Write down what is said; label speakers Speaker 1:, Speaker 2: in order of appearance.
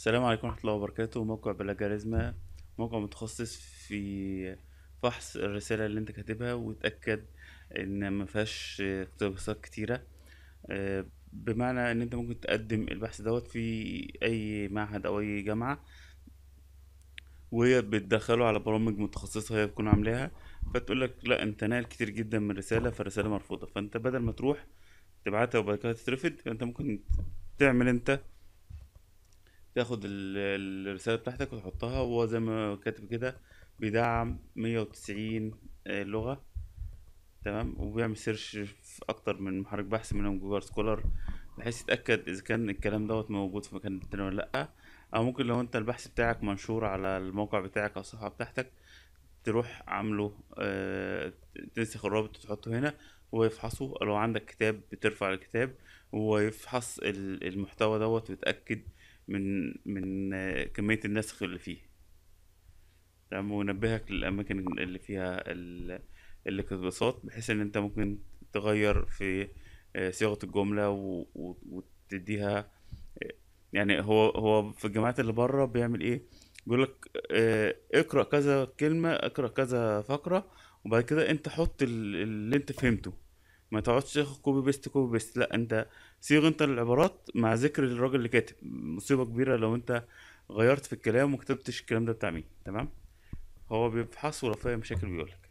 Speaker 1: السلام عليكم ورحمة الله وبركاته موقع بلاجاريزما موقع متخصص في فحص الرسالة اللي انت كاتبها وتأكد ان ما فيهاش اقتباسات كتيرة آه، بمعنى ان انت ممكن تقدم البحث دوت في اي معهد او اي جامعة وهي بتدخله على برامج متخصصة هي بتكون عاملاها لك لا انت ناقل كتير جدا من الرسالة فالرسالة مرفوضة فانت بدل ما تروح تبعتها وبعد كده تترفض فانت ممكن تعمل انت تاخد الرساله بتاعتك وتحطها وهو زي ما كاتب كده بيدعم 190 آه، لغه تمام وبيعمل سيرش في اكتر من محرك بحث منهم جوجل سكولر بحيث يتاكد اذا كان الكلام دوت موجود في مكان تاني ولا لا او ممكن لو انت البحث بتاعك منشور على الموقع بتاعك او الصفحه بتاعتك تروح عامله آه تنسخ الرابط وتحطه هنا ويفحصه لو عندك كتاب بترفع الكتاب ويفحص المحتوى دوت ويتاكد من من كميه النسخ اللي فيه تمام ونبهك للاماكن اللي فيها الاقتباسات بحيث ان انت ممكن تغير في آه، صياغه الجمله وتديها آه، يعني هو هو في الجامعات اللي بره بيعمل ايه بيقول لك آه، اقرا كذا كلمه اقرا كذا فقره وبعد كده انت حط اللي انت فهمته ما تقعدش تاخد كوبي بيست كوبي بيست لا انت صيغ انت العبارات مع ذكر الراجل اللي كاتب مصيبه كبيره لو انت غيرت في الكلام وكتبتش الكلام ده بتاع مين تمام هو بيبحث ولو فاهم مشاكل بيقولك